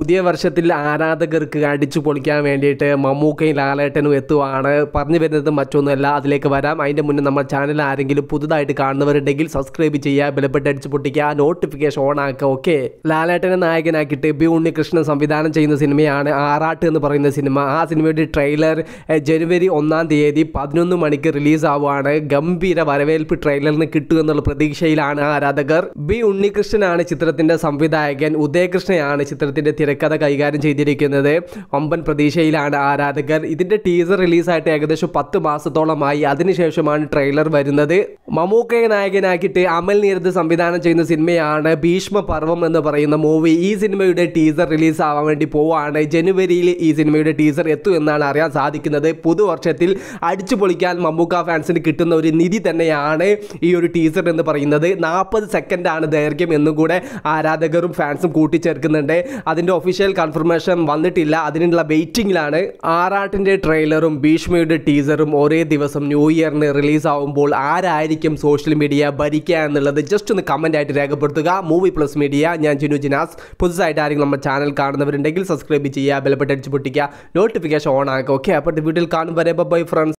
പുതിയ വർഷത്തിൽ ആരാധകർക്ക് അടിച്ചു പൊളിക്കാൻ വേണ്ടിയിട്ട് മമ്മൂക്കയും ലാലേട്ടനും എത്തുവാണ് പറഞ്ഞു വരുന്നത് മറ്റൊന്നുമല്ല അതിലേക്ക് വരാം അതിൻ്റെ മുന്നേ നമ്മൾ ചാനൽ ആരെങ്കിലും പുതുതായിട്ട് കാണുന്നവരുണ്ടെങ്കിൽ സബ്സ്ക്രൈബ് ചെയ്യുക ബലപ്പെട്ട് അടിച്ചു പൊട്ടിക്കുക നോട്ടിഫിക്കേഷൻ ഓൺ ആക്കുക ഓക്കെ ലാലേട്ടനെ നായകനാക്കിയിട്ട് ബി ഉണ്ണികൃഷ്ണൻ സംവിധാനം ചെയ്യുന്ന സിനിമയാണ് ആറാട്ട് എന്ന് പറയുന്ന സിനിമ ആ സിനിമയുടെ ട്രെയിലർ ജനുവരി ഒന്നാം തീയതി പതിനൊന്ന് മണിക്ക് റിലീസ് ആവുകയാണ് ഗംഭീര വരവേൽപ്പ് ട്രെയിലറിന് എന്നുള്ള പ്രതീക്ഷയിലാണ് ആരാധകർ ബി ഉണ്ണികൃഷ്ണനാണ് ചിത്രത്തിൻ്റെ സംവിധായകൻ ഉദയകൃഷ്ണയാണ് ചിത്രത്തിൻ്റെ തിരക്കഥ കൈകാര്യം ചെയ്തിരിക്കുന്നത് ഒമ്പൻ പ്രതീക്ഷയിലാണ് ആരാധകർ ഇതിന്റെ ടീസർ റിലീസായിട്ട് ഏകദേശം പത്ത് മാസത്തോളമായി അതിനുശേഷമാണ് ട്രെയിലർ വരുന്നത് മമ്മൂക്കയെ നായകനാക്കിയിട്ട് അമൽ നീരത് സംവിധാനം ചെയ്യുന്ന സിനിമയാണ് ഭീഷ്മ പർവം എന്ന് പറയുന്ന മൂവി ഈ സിനിമയുടെ ടീസർ റിലീസ് ആവാൻ വേണ്ടി പോവുകയാണ് ജനുവരിയിൽ ഈ സിനിമയുടെ ടീസർ എത്തും എന്നാണ് അറിയാൻ സാധിക്കുന്നത് പുതുവർഷത്തിൽ അടിച്ചു പൊളിക്കാൻ മമ്മൂക്ക ഫാൻസിന് കിട്ടുന്ന ഒരു നിധി തന്നെയാണ് ഈ ഒരു ടീസർ എന്ന് പറയുന്നത് നാൽപ്പത് സെക്കൻഡാണ് ദൈർഘ്യം എന്നും കൂടെ ആരാധകരും ഫാൻസും കൂട്ടിച്ചേർക്കുന്നുണ്ട് അതിൻ്റെ ഒഫീഷ്യൽ കൺഫർമേഷൻ വന്നിട്ടില്ല അതിനുള്ള വെയിറ്റിംഗിലാണ് ആറാട്ടിൻ്റെ ട്രെയിലറും ഭീഷ്മയുടെ ടീസറും ഒരേ ദിവസം ന്യൂ ഇയറിന് റിലീസ് ആവുമ്പോൾ ആരായിരിക്കും സോഷ്യൽ മീഡിയ ഭരിക്കുക എന്നുള്ളത് ജസ്റ്റ് ഒന്ന് കമൻ്റ് ആയിട്ട് രേഖപ്പെടുത്തുക മൂവി പ്ലസ് മീഡിയ ഞാൻ ജിനു ജിനാസ് പുതുതായിട്ട് ആരെങ്കിലും നമ്മുടെ ചാനൽ കാണുന്നവരുണ്ടെങ്കിൽ സബ്സ്ക്രൈബ് ചെയ്യുക ബെൽബട്ടടിച്ച് പൊട്ടിക്കുക നോട്ടിഫിക്കേഷൻ ഓൺ ആക്കുക ഓക്കെ അപ്പോൾ വീട്ടിൽ കാണും വരെ ബൈ ഫ്രണ്ട്സ്